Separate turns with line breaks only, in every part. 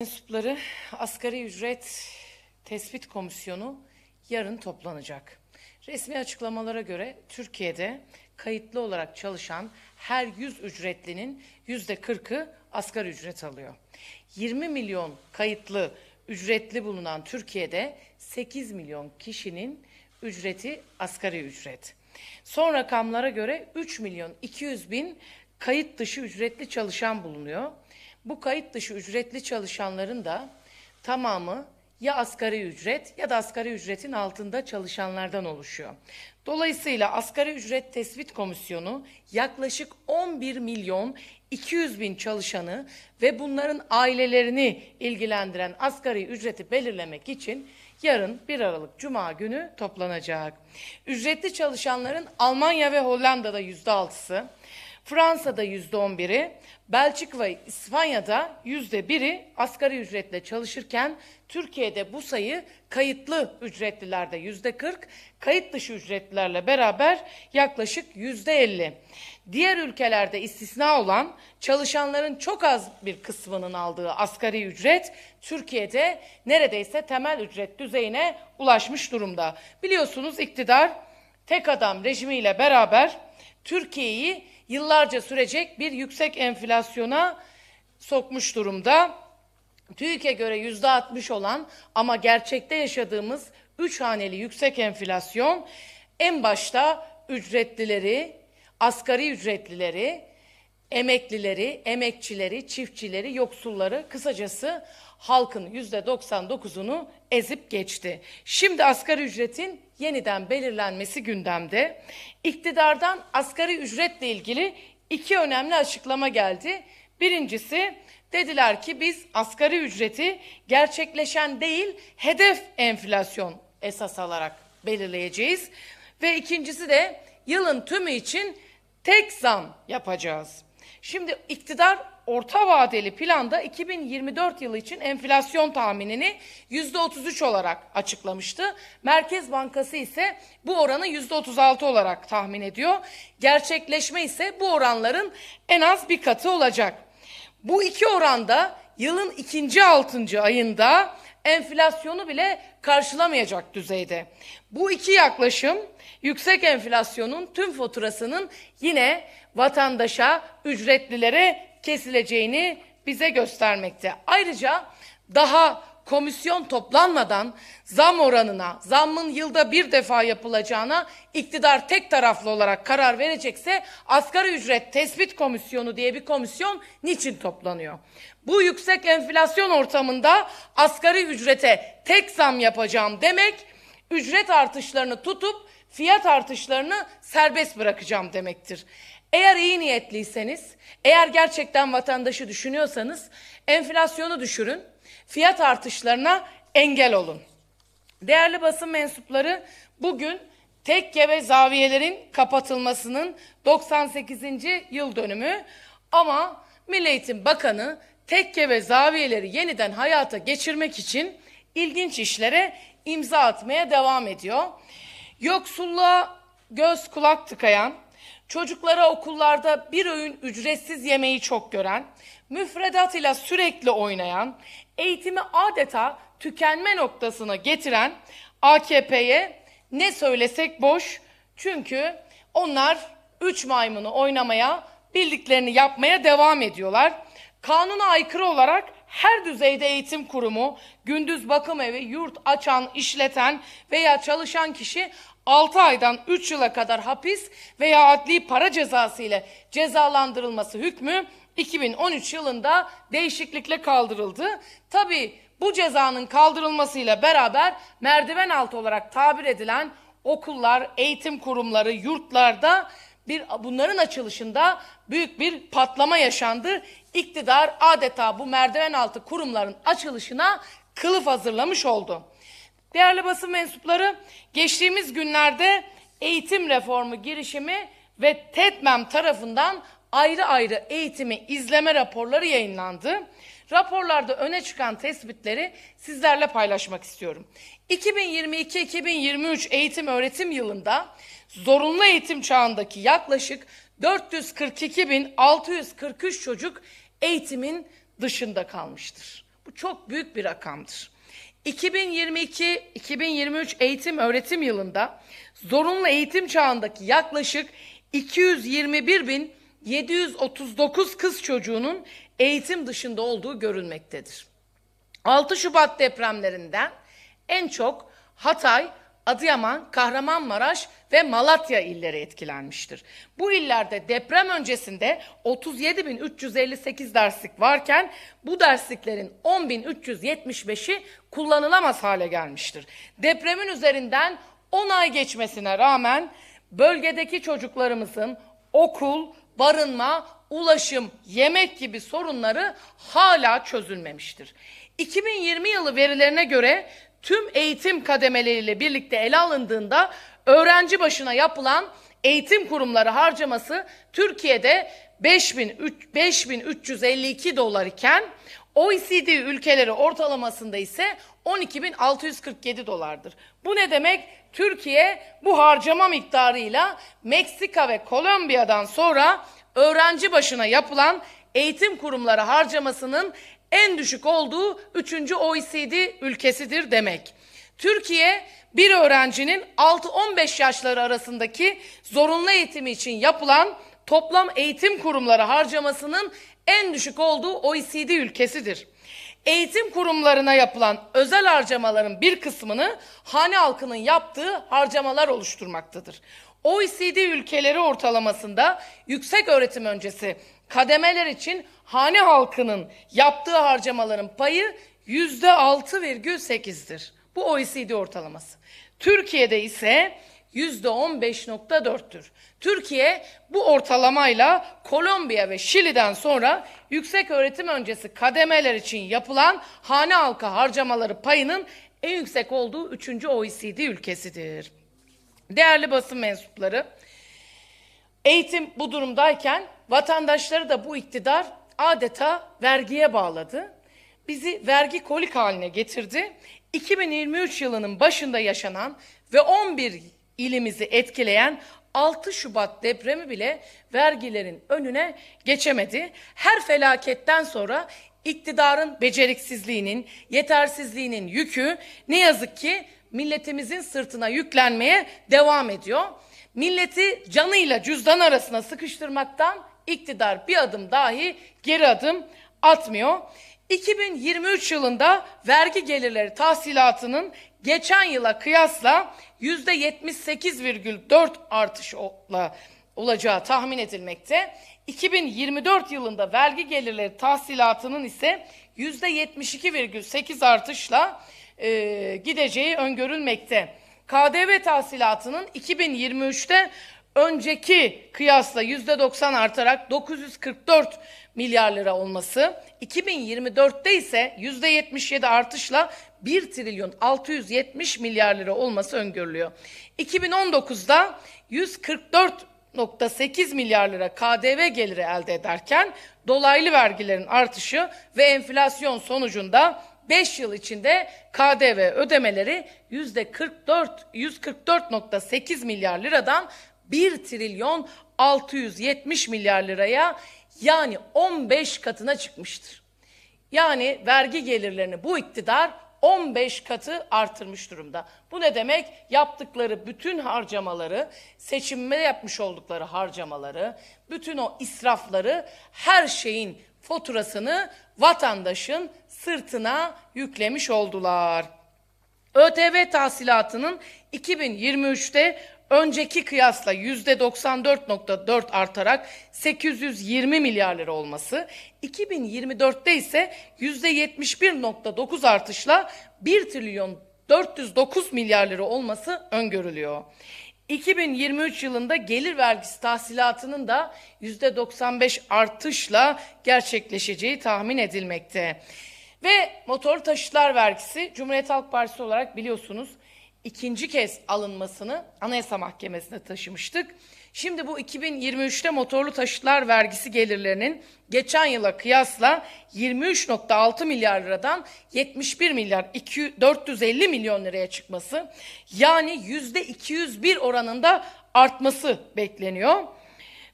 mensupları asgari ücret tespit komisyonu yarın toplanacak. Resmi açıklamalara göre Türkiye'de kayıtlı olarak çalışan her 100 ücretlinin yüzde 40'ı asgari ücret alıyor. 20 milyon kayıtlı ücretli bulunan Türkiye'de 8 milyon kişinin ücreti asgari ücret. Son rakamlara göre 3 milyon 200 bin kayıt dışı ücretli çalışan bulunuyor. Bu kayıt dışı ücretli çalışanların da tamamı ya asgari ücret ya da asgari ücretin altında çalışanlardan oluşuyor. Dolayısıyla asgari ücret tespit komisyonu yaklaşık 11 milyon 200 bin çalışanı ve bunların ailelerini ilgilendiren asgari ücreti belirlemek için yarın 1 Aralık Cuma günü toplanacak. Ücretli çalışanların Almanya ve Hollanda'da %6'sı, Fransa'da yüzde on biri, Belçika ve İspanya'da yüzde biri asgari ücretle çalışırken Türkiye'de bu sayı kayıtlı ücretlilerde yüzde kırk, kayıt dışı ücretlilerle beraber yaklaşık yüzde elli. Diğer ülkelerde istisna olan çalışanların çok az bir kısmının aldığı asgari ücret Türkiye'de neredeyse temel ücret düzeyine ulaşmış durumda. Biliyorsunuz iktidar tek adam rejimiyle beraber Türkiye'yi yıllarca sürecek bir yüksek enflasyona sokmuş durumda. TÜİK'e göre yüzde 60 olan ama gerçekte yaşadığımız üç haneli yüksek enflasyon en başta ücretlileri, asgari ücretlileri emeklileri, emekçileri, çiftçileri, yoksulları kısacası halkın yüzde 99'unu ezip geçti. Şimdi asgari ücretin yeniden belirlenmesi gündemde. İktidardan asgari ücretle ilgili iki önemli açıklama geldi. Birincisi dediler ki biz asgari ücreti gerçekleşen değil hedef enflasyon esas alarak belirleyeceğiz. Ve ikincisi de yılın tümü için tek zam yapacağız. Şimdi iktidar orta vadeli planda 2024 yılı için enflasyon tahminini %33 olarak açıklamıştı. Merkez Bankası ise bu oranı %36 olarak tahmin ediyor. Gerçekleşme ise bu oranların en az bir katı olacak. Bu iki oranda yılın ikinci altıncı ayında enflasyonu bile karşılamayacak düzeyde. Bu iki yaklaşım yüksek enflasyonun tüm faturasının yine vatandaşa, ücretlilere kesileceğini bize göstermekte. Ayrıca daha komisyon toplanmadan zam oranına, zammın yılda bir defa yapılacağına iktidar tek taraflı olarak karar verecekse asgari ücret tespit komisyonu diye bir komisyon niçin toplanıyor? Bu yüksek enflasyon ortamında asgari ücrete tek zam yapacağım demek ücret artışlarını tutup fiyat artışlarını serbest bırakacağım demektir. Eğer iyi niyetliyseniz, eğer gerçekten vatandaşı düşünüyorsanız enflasyonu düşürün, fiyat artışlarına engel olun. Değerli basın mensupları bugün tekke ve zaviyelerin kapatılmasının 98. yıl dönümü ama Milli Eğitim Bakanı tekke ve zaviyeleri yeniden hayata geçirmek için ilginç işlere imza atmaya devam ediyor. Yoksulluğa göz kulak tıkayan, çocuklara okullarda bir öğün ücretsiz yemeği çok gören, müfredatıyla sürekli oynayan, eğitimi adeta tükenme noktasına getiren AKP'ye ne söylesek boş. Çünkü onlar üç maymunu oynamaya, bildiklerini yapmaya devam ediyorlar. Kanuna aykırı olarak her düzeyde eğitim kurumu, gündüz bakım evi, yurt açan, işleten veya çalışan kişi 6 aydan 3 yıla kadar hapis veya adli para cezası ile cezalandırılması hükmü 2013 yılında değişiklikle kaldırıldı. Tabi bu cezanın kaldırılmasıyla beraber merdiven altı olarak tabir edilen okullar, eğitim kurumları, yurtlarda bir bunların açılışında büyük bir patlama yaşandı. İktidar adeta bu merdiven altı kurumların açılışına kılıf hazırlamış oldu. Değerli basın mensupları, geçtiğimiz günlerde eğitim reformu girişimi ve TEDmem tarafından ayrı ayrı eğitimi izleme raporları yayınlandı raporlarda öne çıkan tespitleri sizlerle paylaşmak istiyorum. 2022-2023 eğitim öğretim yılında zorunlu eğitim çağındaki yaklaşık 442.643 çocuk eğitimin dışında kalmıştır. Bu çok büyük bir rakamdır. 2022-2023 eğitim öğretim yılında zorunlu eğitim çağındaki yaklaşık 221.739 kız çocuğunun eğitim dışında olduğu görülmektedir. 6 Şubat depremlerinden en çok Hatay, Adıyaman, Kahramanmaraş ve Malatya illeri etkilenmiştir. Bu illerde deprem öncesinde 37.358 derslik varken bu dersliklerin 10.375'i kullanılamaz hale gelmiştir. Depremin üzerinden 10 ay geçmesine rağmen bölgedeki çocuklarımızın okul, barınma, ulaşım, yemek gibi sorunları hala çözülmemiştir. 2020 yılı verilerine göre tüm eğitim kademeleriyle birlikte ele alındığında öğrenci başına yapılan eğitim kurumları harcaması Türkiye'de 5352 dolar iken OECD ülkeleri ortalamasında ise 12.647 dolardır. Bu ne demek? Türkiye bu harcama miktarıyla Meksika ve Kolombiya'dan sonra öğrenci başına yapılan eğitim kurumları harcamasının en düşük olduğu 3. OECD ülkesidir demek. Türkiye bir öğrencinin 6-15 yaşları arasındaki zorunlu eğitimi için yapılan toplam eğitim kurumları harcamasının en düşük olduğu OECD ülkesidir. Eğitim kurumlarına yapılan özel harcamaların bir kısmını hane halkının yaptığı harcamalar oluşturmaktadır. OECD ülkeleri ortalamasında yüksek öğretim öncesi kademeler için hane halkının yaptığı harcamaların payı yüzde altı virgül sekizdir. Bu OECD ortalaması. Türkiye'de ise yüzde on beş nokta dörttür. Türkiye bu ortalamayla Kolombiya ve Şili'den sonra yüksek öğretim öncesi kademeler için yapılan hane halkı harcamaları payının en yüksek olduğu üçüncü OECD ülkesidir. Değerli basın mensupları, eğitim bu durumdayken vatandaşları da bu iktidar adeta vergiye bağladı. Bizi vergi kolik haline getirdi. 2023 yılının başında yaşanan ve 11 ilimizi etkileyen 6 Şubat depremi bile vergilerin önüne geçemedi. Her felaketten sonra iktidarın beceriksizliğinin, yetersizliğinin yükü ne yazık ki milletimizin sırtına yüklenmeye devam ediyor. Milleti canıyla cüzdan arasına sıkıştırmaktan iktidar bir adım dahi geri adım atmıyor. 2023 yılında vergi gelirleri tahsilatının geçen yıla kıyasla %78,4 artışla olacağı tahmin edilmekte. 2024 yılında vergi gelirleri tahsilatının ise %72,8 artışla e, gideceği öngörülmekte. KDV tahsilatının 2023'te önceki kıyasla %90 artarak 944 milyar lira olması, 2024'te ise %77 artışla 1 trilyon 670 milyar lira olması öngörülüyor. 2019'da 144.8 milyar lira KDV geliri elde ederken dolaylı vergilerin artışı ve enflasyon sonucunda 5 yıl içinde KDV ödemeleri yüzde %44 144.8 milyar liradan 1 trilyon 670 milyar liraya yani 15 katına çıkmıştır. Yani vergi gelirlerini bu iktidar 15 katı artırmış durumda. Bu ne demek? Yaptıkları bütün harcamaları, seçimde yapmış oldukları harcamaları, bütün o israfları her şeyin faturasını vatandaşın sırtına yüklemiş oldular. ÖTV tahsilatının 2023'te önceki kıyasla %94.4 artarak 820 milyar lira olması, 2024'te ise %71.9 artışla 1 trilyon 409 milyar lira olması öngörülüyor. 2023 yılında gelir vergisi tahsilatının da %95 artışla gerçekleşeceği tahmin edilmekte. Ve motor taşıtlar vergisi Cumhuriyet Halk Partisi olarak biliyorsunuz ikinci kez alınmasını Anayasa Mahkemesi'ne taşımıştık. Şimdi bu 2023'te motorlu taşıtlar vergisi gelirlerinin geçen yıla kıyasla 23.6 milyar liradan 71 milyar 450 milyon liraya çıkması yani %201 oranında artması bekleniyor.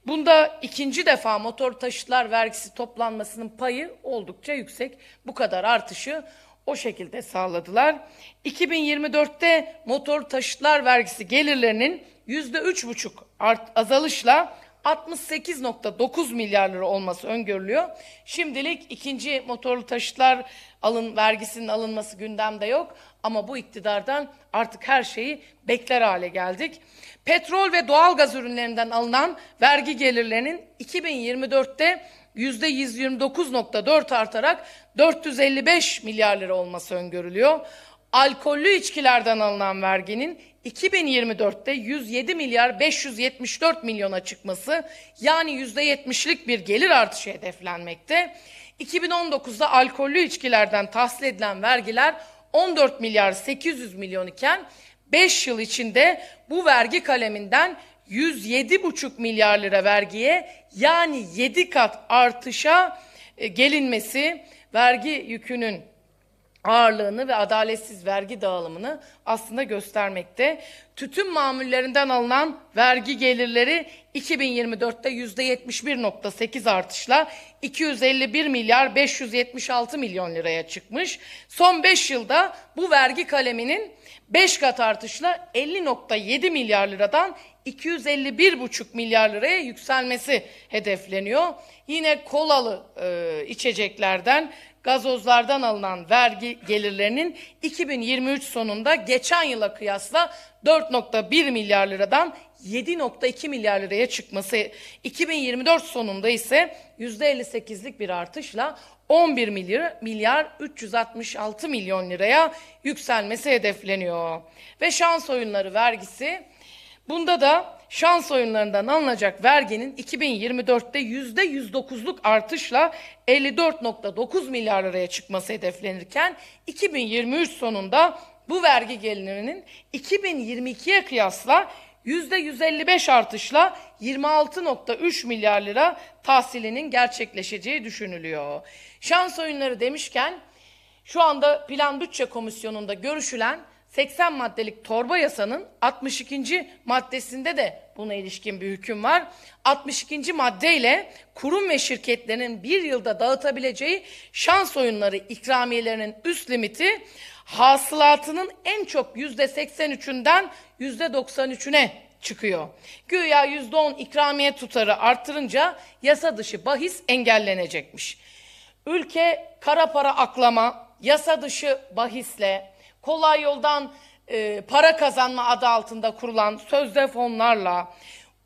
Bunda ikinci defa motor taşıtlar vergisi toplanmasının payı oldukça yüksek. Bu kadar artışı o şekilde sağladılar. 2024'te motor taşıtlar vergisi gelirlerinin %3,5 art, azalışla 68.9 milyar lira olması öngörülüyor. Şimdilik ikinci motorlu taşıtlar alın vergisinin alınması gündemde yok ama bu iktidardan artık her şeyi bekler hale geldik. Petrol ve doğalgaz ürünlerinden alınan vergi gelirlerinin 2024'te %129.4 artarak 455 milyar lira olması öngörülüyor. Alkollü içkilerden alınan verginin 2024'te 107 milyar 574 milyona çıkması yani %70'lik bir gelir artışı hedeflenmekte. 2019'da alkollü içkilerden tahsil edilen vergiler 14 milyar 800 milyon iken 5 yıl içinde bu vergi kaleminden 107,5 milyar lira vergiye yani 7 kat artışa e, gelinmesi vergi yükünün ağırlığını ve adaletsiz vergi dağılımını aslında göstermekte. Tütün mamullerinden alınan vergi gelirleri 2024'te %71.8 artışla 251 milyar 576 milyon liraya çıkmış. Son 5 yılda bu vergi kaleminin 5 kat artışla 50.7 milyar liradan 251,5 milyar liraya yükselmesi hedefleniyor. Yine kolalı e, içeceklerden gazozlardan alınan vergi gelirlerinin 2023 sonunda geçen yıla kıyasla 4.1 milyar liradan 7.2 milyar liraya çıkması 2024 sonunda ise %58'lik bir artışla 11 milyar, milyar 366 milyon liraya yükselmesi hedefleniyor. Ve şans oyunları vergisi Bunda da şans oyunlarından alınacak verginin 2024'te %109'luk artışla 54.9 milyar liraya çıkması hedeflenirken 2023 sonunda bu vergi gelirinin 2022'ye kıyasla %155 artışla 26.3 milyar lira tahsilinin gerçekleşeceği düşünülüyor. Şans oyunları demişken şu anda Plan Bütçe Komisyonu'nda görüşülen 80 maddelik torba yasanın 62. maddesinde de buna ilişkin bir hüküm var. 62. maddeyle kurum ve şirketlerin bir yılda dağıtabileceği şans oyunları ikramiyelerinin üst limiti hasılatının en çok yüzde %83'ünden yüzde %93'üne çıkıyor. Güya yüzde %10 ikramiye tutarı artırınca yasa dışı bahis engellenecekmiş. Ülke kara para aklama, yasa dışı bahisle, kolay yoldan e, para kazanma adı altında kurulan sözde fonlarla,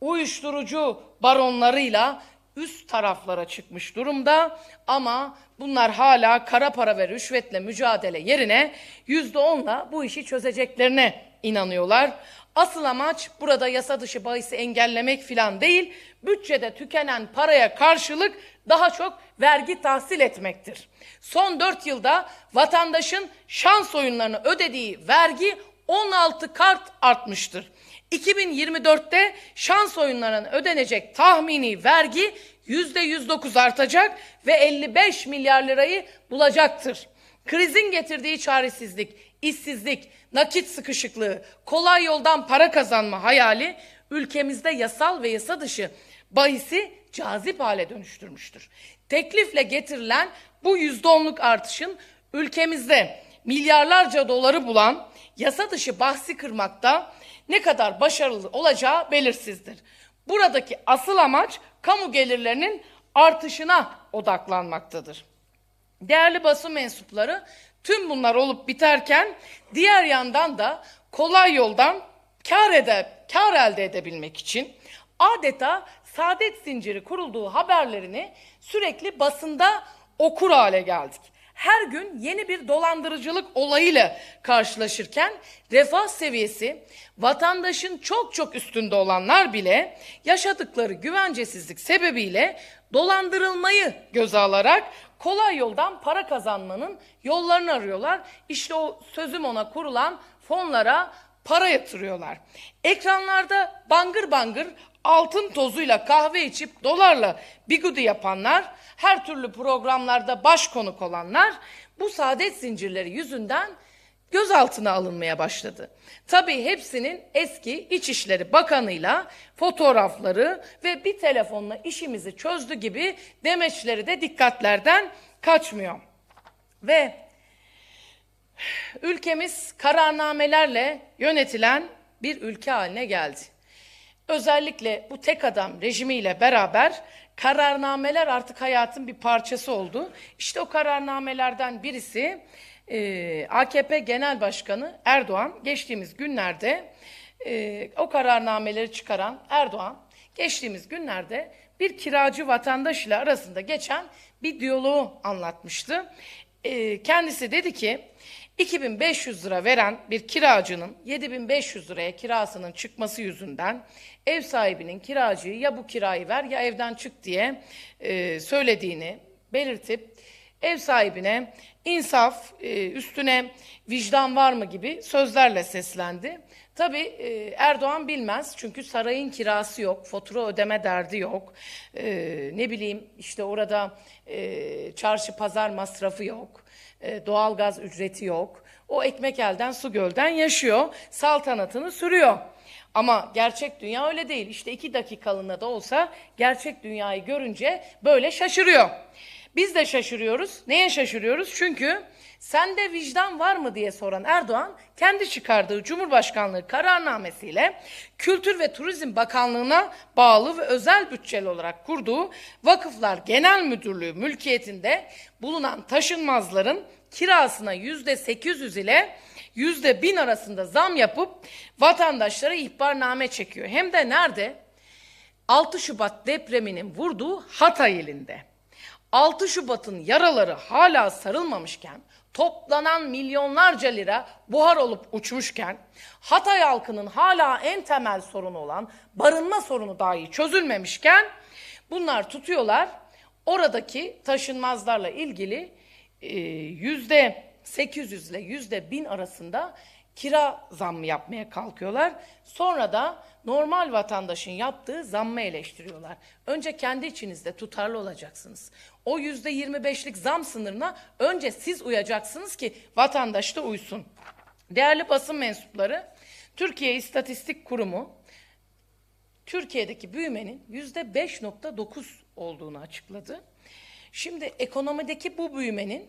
uyuşturucu baronlarıyla üst taraflara çıkmış durumda ama bunlar hala kara para ve rüşvetle mücadele yerine yüzde onla bu işi çözeceklerine inanıyorlar. Asıl amaç burada yasa dışı bahisi engellemek filan değil, bütçede tükenen paraya karşılık daha çok vergi tahsil etmektir. Son 4 yılda vatandaşın şans oyunlarını ödediği vergi 16 kart artmıştır. 2024'te şans oyunlarının ödenecek tahmini vergi %109 artacak ve 55 milyar lirayı bulacaktır. Krizin getirdiği çaresizlik, işsizlik, nakit sıkışıklığı, kolay yoldan para kazanma hayali ülkemizde yasal ve yasa dışı bahisi cazip hale dönüştürmüştür. Teklifle getirilen bu yüzde onluk artışın ülkemizde milyarlarca doları bulan yasa dışı bahsi kırmakta ne kadar başarılı olacağı belirsizdir. Buradaki asıl amaç kamu gelirlerinin artışına odaklanmaktadır. Değerli basın mensupları tüm bunlar olup biterken diğer yandan da kolay yoldan kar, ede, kar elde edebilmek için adeta saadet zinciri kurulduğu haberlerini sürekli basında okur hale geldik. Her gün yeni bir dolandırıcılık olayıyla karşılaşırken refah seviyesi vatandaşın çok çok üstünde olanlar bile yaşadıkları güvencesizlik sebebiyle dolandırılmayı göze alarak kolay yoldan para kazanmanın yollarını arıyorlar. İşte o sözüm ona kurulan fonlara para yatırıyorlar. Ekranlarda bangır bangır altın tozuyla kahve içip dolarla bigudu yapanlar, her türlü programlarda baş konuk olanlar bu saadet zincirleri yüzünden gözaltına alınmaya başladı. Tabii hepsinin eski İçişleri Bakanı'yla fotoğrafları ve bir telefonla işimizi çözdü gibi demeçleri de dikkatlerden kaçmıyor. Ve ülkemiz kararnamelerle yönetilen bir ülke haline geldi. Özellikle bu tek adam rejimiyle beraber kararnameler artık hayatın bir parçası oldu. İşte o kararnamelerden birisi e, AKP Genel Başkanı Erdoğan geçtiğimiz günlerde e, o kararnameleri çıkaran Erdoğan geçtiğimiz günlerde bir kiracı vatandaş ile arasında geçen bir diyaloğu anlatmıştı. E, kendisi dedi ki 2500 lira veren bir kiracının 7500 liraya kirasının çıkması yüzünden ev sahibinin kiracıyı ya bu kirayı ver ya evden çık diye e, söylediğini belirtip ev sahibine insaf, e, üstüne vicdan var mı gibi sözlerle seslendi. Tabii e, Erdoğan bilmez çünkü sarayın kirası yok, fatura ödeme derdi yok. E, ne bileyim işte orada e, çarşı pazar masrafı yok, e, doğalgaz ücreti yok. O ekmek elden su gölden yaşıyor, saltanatını sürüyor. Ama gerçek dünya öyle değil. İşte iki dakikalığına da olsa gerçek dünyayı görünce böyle şaşırıyor. Biz de şaşırıyoruz. Neye şaşırıyoruz? Çünkü sende vicdan var mı diye soran Erdoğan kendi çıkardığı Cumhurbaşkanlığı kararnamesiyle Kültür ve Turizm Bakanlığı'na bağlı ve özel bütçeli olarak kurduğu Vakıflar Genel Müdürlüğü mülkiyetinde bulunan taşınmazların kirasına yüzde 800 ile yüzde 1000 arasında zam yapıp vatandaşlara ihbarname çekiyor. Hem de nerede? 6 Şubat depreminin vurduğu Hatay ilinde. 6 Şubat'ın yaraları hala sarılmamışken, toplanan milyonlarca lira buhar olup uçmuşken, Hatay halkının hala en temel sorunu olan barınma sorunu dahi çözülmemişken, bunlar tutuyorlar, oradaki taşınmazlarla ilgili e, yüzde 800 ile yüzde 1000 arasında kira zammı yapmaya kalkıyorlar. Sonra da normal vatandaşın yaptığı zammı eleştiriyorlar. Önce kendi içinizde tutarlı olacaksınız. O yüzde 25'lik zam sınırına önce siz uyacaksınız ki vatandaş da uysun. Değerli basın mensupları, Türkiye İstatistik Kurumu Türkiye'deki büyümenin yüzde 5.9 olduğunu açıkladı. Şimdi ekonomideki bu büyümenin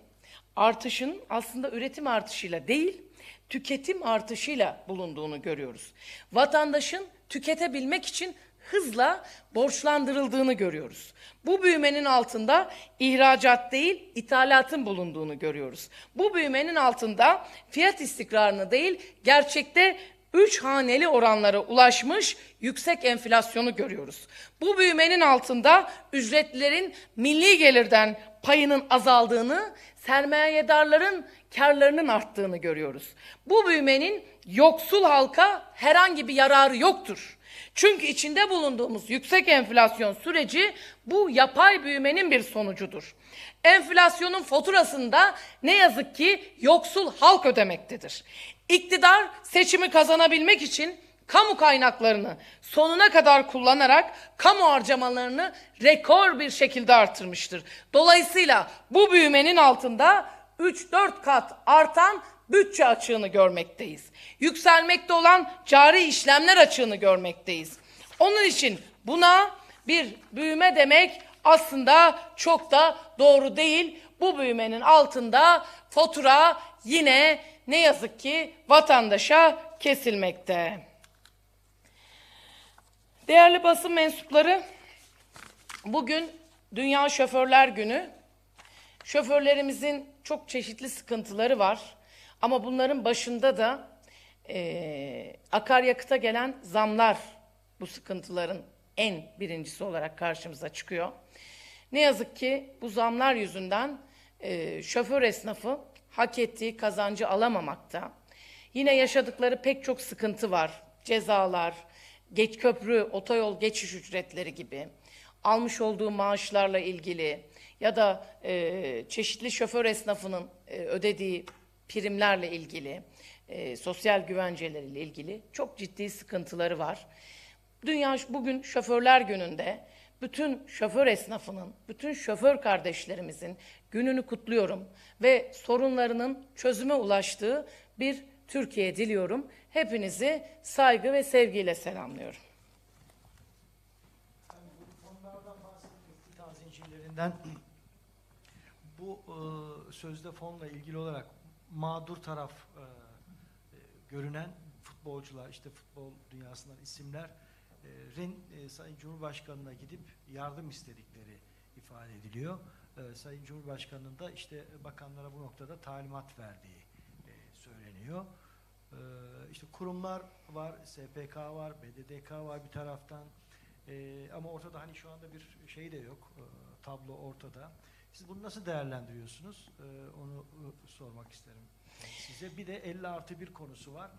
artışın aslında üretim artışıyla değil, tüketim artışıyla bulunduğunu görüyoruz. Vatandaşın tüketebilmek için hızla borçlandırıldığını görüyoruz. Bu büyümenin altında ihracat değil, ithalatın bulunduğunu görüyoruz. Bu büyümenin altında fiyat istikrarını değil, gerçekte Üç haneli oranlara ulaşmış yüksek enflasyonu görüyoruz. Bu büyümenin altında ücretlilerin milli gelirden payının azaldığını, sermayedarların karlarının arttığını görüyoruz. Bu büyümenin yoksul halka herhangi bir yararı yoktur. Çünkü içinde bulunduğumuz yüksek enflasyon süreci bu yapay büyümenin bir sonucudur. Enflasyonun faturasında ne yazık ki yoksul halk ödemektedir. İktidar seçimi kazanabilmek için kamu kaynaklarını sonuna kadar kullanarak kamu harcamalarını rekor bir şekilde artırmıştır. Dolayısıyla bu büyümenin altında 3-4 kat artan bütçe açığını görmekteyiz. Yükselmekte olan cari işlemler açığını görmekteyiz. Onun için buna bir büyüme demek aslında çok da doğru değil. Bu büyümenin altında fatura yine ne yazık ki vatandaşa kesilmekte. Değerli basın mensupları, bugün Dünya Şoförler Günü. Şoförlerimizin çok çeşitli sıkıntıları var. Ama bunların başında da e, akaryakıta gelen zamlar bu sıkıntıların en birincisi olarak karşımıza çıkıyor. Ne yazık ki bu zamlar yüzünden e, şoför esnafı hak ettiği kazancı alamamakta. Yine yaşadıkları pek çok sıkıntı var. Cezalar, geç köprü, otoyol geçiş ücretleri gibi. Almış olduğu maaşlarla ilgili ya da e, çeşitli şoför esnafının e, ödediği primlerle ilgili, e, sosyal güvenceleriyle ilgili çok ciddi sıkıntıları var. Dünya bugün şoförler gününde bütün şoför esnafının, bütün şoför kardeşlerimizin gününü kutluyorum ve sorunlarının çözüme ulaştığı bir Türkiye diliyorum. Hepinizi saygı ve sevgiyle selamlıyorum.
zincirlerinden bu e, sözde fonla ilgili olarak mağdur taraf e, e, görünen futbolcular, işte futbol dünyasından isimler Rin e, Sayın Cumhurbaşkanı'na gidip yardım istedikleri ifade ediliyor. E, Sayın Cumhurbaşkanı'nın da işte bakanlara bu noktada talimat verdiği e, söyleniyor. İşte kurumlar var, SPK var, BDDK var bir taraftan. ama ortada hani şu anda bir şey de yok, tablo ortada. Siz bunu nasıl değerlendiriyorsunuz? onu sormak isterim size. Bir de 50 artı 1 konusu var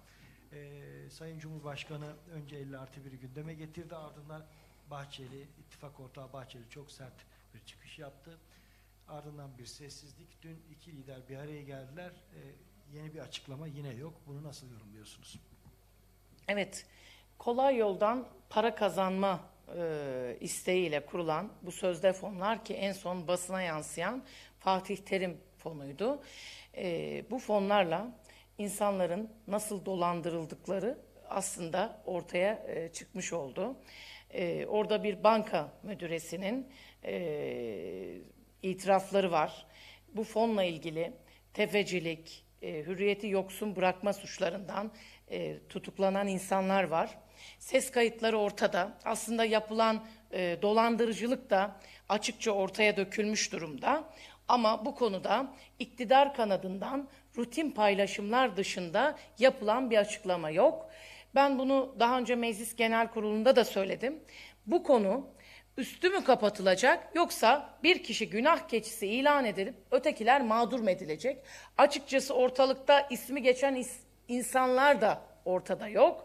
e, Sayın Cumhurbaşkanı önce 50 artı bir gündeme getirdi ardından Bahçeli, ittifak ortağı Bahçeli çok sert bir çıkış yaptı. Ardından bir sessizlik. Dün iki lider bir araya geldiler. E, yeni bir açıklama yine yok. Bunu nasıl yorumluyorsunuz?
Evet, kolay yoldan para kazanma e, isteğiyle kurulan bu sözde fonlar ki en son basına yansıyan Fatih Terim fonuydu. E, bu fonlarla insanların nasıl dolandırıldıkları aslında ortaya e, çıkmış oldu. E, orada bir banka müdüresinin e, itirafları var. Bu fonla ilgili tefecilik, e, hürriyeti yoksun bırakma suçlarından e, tutuklanan insanlar var. Ses kayıtları ortada. Aslında yapılan e, dolandırıcılık da açıkça ortaya dökülmüş durumda. Ama bu konuda iktidar kanadından rutin paylaşımlar dışında yapılan bir açıklama yok. Ben bunu daha önce Meclis Genel Kurulu'nda da söyledim. Bu konu üstü mü kapatılacak yoksa bir kişi günah keçisi ilan edilip ötekiler mağdur mu edilecek? Açıkçası ortalıkta ismi geçen is insanlar da ortada yok.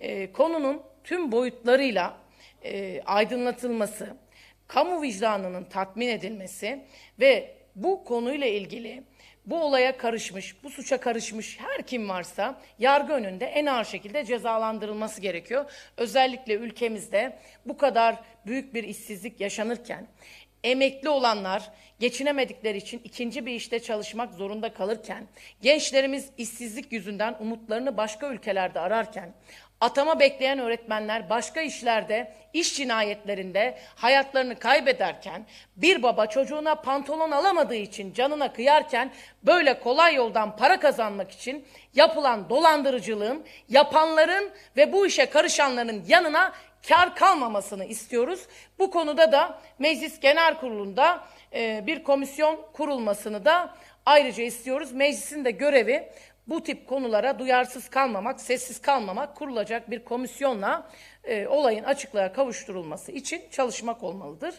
E, konunun tüm boyutlarıyla e, aydınlatılması, kamu vicdanının tatmin edilmesi ve bu konuyla ilgili bu olaya karışmış, bu suça karışmış her kim varsa yargı önünde en ağır şekilde cezalandırılması gerekiyor. Özellikle ülkemizde bu kadar büyük bir işsizlik yaşanırken emekli olanlar geçinemedikleri için ikinci bir işte çalışmak zorunda kalırken, gençlerimiz işsizlik yüzünden umutlarını başka ülkelerde ararken, Atama bekleyen öğretmenler başka işlerde, iş cinayetlerinde hayatlarını kaybederken, bir baba çocuğuna pantolon alamadığı için canına kıyarken, böyle kolay yoldan para kazanmak için yapılan dolandırıcılığın, yapanların ve bu işe karışanların yanına kar kalmamasını istiyoruz. Bu konuda da Meclis Genel Kurulu'nda e, bir komisyon kurulmasını da ayrıca istiyoruz. Meclisin de görevi bu tip konulara duyarsız kalmamak, sessiz kalmamak kurulacak bir komisyonla e, olayın açıklığa kavuşturulması için çalışmak olmalıdır.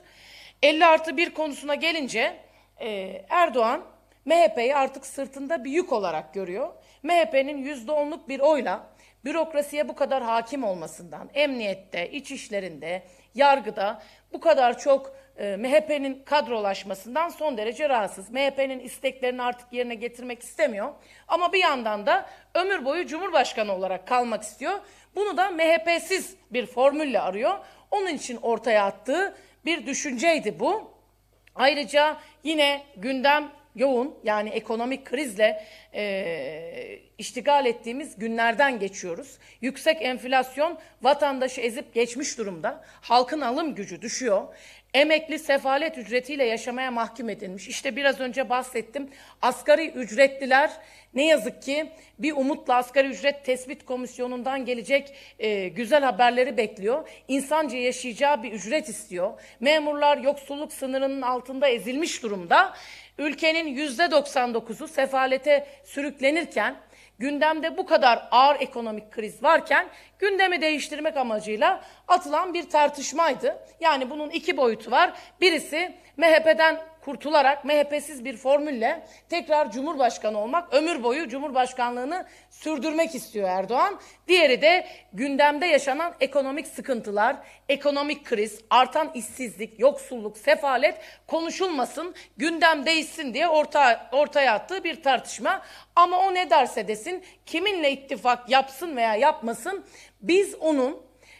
50 artı 1 konusuna gelince e, Erdoğan MHP'yi artık sırtında bir yük olarak görüyor. MHP'nin %10'luk bir oyla bürokrasiye bu kadar hakim olmasından, emniyette, iç işlerinde, yargıda bu kadar çok e, MHP'nin kadrolaşmasından son derece rahatsız. MHP'nin isteklerini artık yerine getirmek istemiyor. Ama bir yandan da ömür boyu Cumhurbaşkanı olarak kalmak istiyor. Bunu da MHP'siz bir formülle arıyor. Onun için ortaya attığı bir düşünceydi bu. Ayrıca yine gündem yoğun yani ekonomik krizle e, iştigal ettiğimiz günlerden geçiyoruz. Yüksek enflasyon vatandaşı ezip geçmiş durumda. Halkın alım gücü düşüyor emekli sefalet ücretiyle yaşamaya mahkum edilmiş. İşte biraz önce bahsettim. Asgari ücretliler ne yazık ki bir umutla asgari ücret tespit komisyonundan gelecek e, güzel haberleri bekliyor. İnsanca yaşayacağı bir ücret istiyor. Memurlar yoksulluk sınırının altında ezilmiş durumda. Ülkenin yüzde %99'u sefalete sürüklenirken Gündemde bu kadar ağır ekonomik kriz varken gündemi değiştirmek amacıyla atılan bir tartışmaydı. Yani bunun iki boyutu var. Birisi MHP'den kurtularak MHP'siz bir formülle tekrar Cumhurbaşkanı olmak, ömür boyu Cumhurbaşkanlığını sürdürmek istiyor Erdoğan. Diğeri de gündemde yaşanan ekonomik sıkıntılar, ekonomik kriz, artan işsizlik, yoksulluk, sefalet konuşulmasın, gündem değişsin diye orta, ortaya attığı bir tartışma. Ama o ne derse desin, kiminle ittifak yapsın veya yapmasın biz onun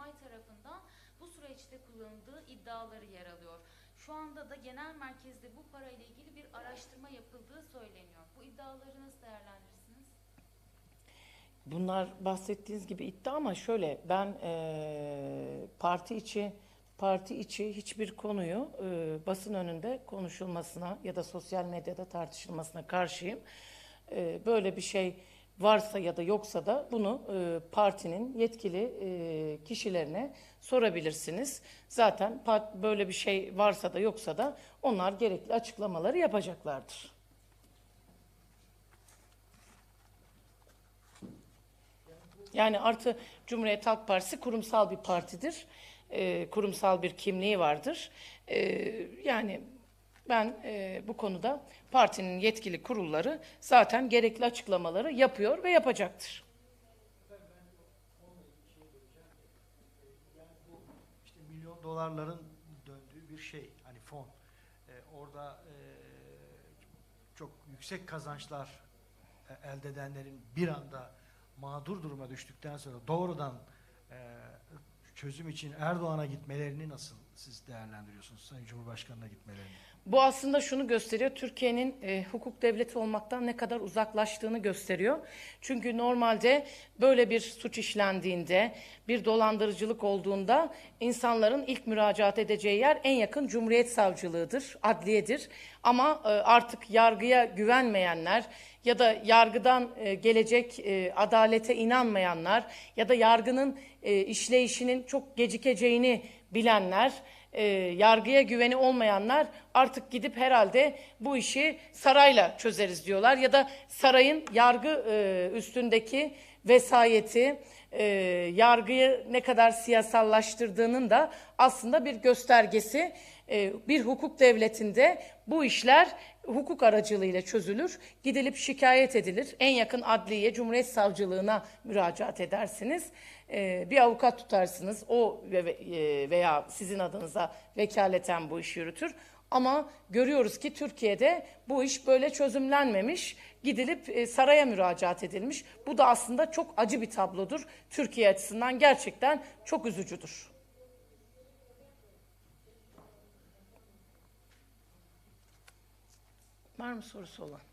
kurmay tarafından bu süreçte kullanıldığı iddiaları yer alıyor. Şu anda da genel merkezde bu parayla ilgili bir araştırma yapıldığı söyleniyor. Bu iddiaları nasıl değerlendirirsiniz? Bunlar bahsettiğiniz gibi iddia ama şöyle ben e, parti içi parti içi hiçbir konuyu e, basın önünde konuşulmasına ya da sosyal medyada tartışılmasına karşıyım. E, böyle bir şey varsa ya da yoksa da bunu e, partinin yetkili e, kişilerine sorabilirsiniz. Zaten part, böyle bir şey varsa da yoksa da onlar gerekli açıklamaları yapacaklardır. Yani artı Cumhuriyet Halk Partisi kurumsal bir partidir. E, kurumsal bir kimliği vardır. E, yani ben e, bu konuda partinin yetkili kurulları zaten gerekli açıklamaları yapıyor ve yapacaktır.
İşte milyon dolarların döndüğü bir şey hani fon. Ee, orada e, çok yüksek kazançlar e, elde edenlerin bir anda mağdur duruma düştükten sonra doğrudan e, çözüm için Erdoğan'a gitmelerini nasıl siz değerlendiriyorsunuz? Sayın Cumhurbaşkanı'na gitmelerini.
Bu aslında şunu gösteriyor, Türkiye'nin e, hukuk devleti olmaktan ne kadar uzaklaştığını gösteriyor. Çünkü normalde böyle bir suç işlendiğinde, bir dolandırıcılık olduğunda insanların ilk müracaat edeceği yer en yakın Cumhuriyet Savcılığı'dır, adliyedir. Ama e, artık yargıya güvenmeyenler ya da yargıdan e, gelecek e, adalete inanmayanlar ya da yargının e, işleyişinin çok gecikeceğini bilenler e, yargıya güveni olmayanlar artık gidip herhalde bu işi sarayla çözeriz diyorlar. Ya da sarayın yargı e, üstündeki vesayeti, e, yargıyı ne kadar siyasallaştırdığının da aslında bir göstergesi. E, bir hukuk devletinde bu işler hukuk aracılığıyla çözülür. Gidilip şikayet edilir. En yakın adliye, Cumhuriyet Savcılığına müracaat edersiniz. Ee, bir avukat tutarsınız. O e, veya sizin adınıza vekaleten bu işi yürütür. Ama görüyoruz ki Türkiye'de bu iş böyle çözümlenmemiş, gidilip e, saraya müracaat edilmiş. Bu da aslında çok acı bir tablodur. Türkiye açısından gerçekten çok üzücüdür. Var mı sorusu olan?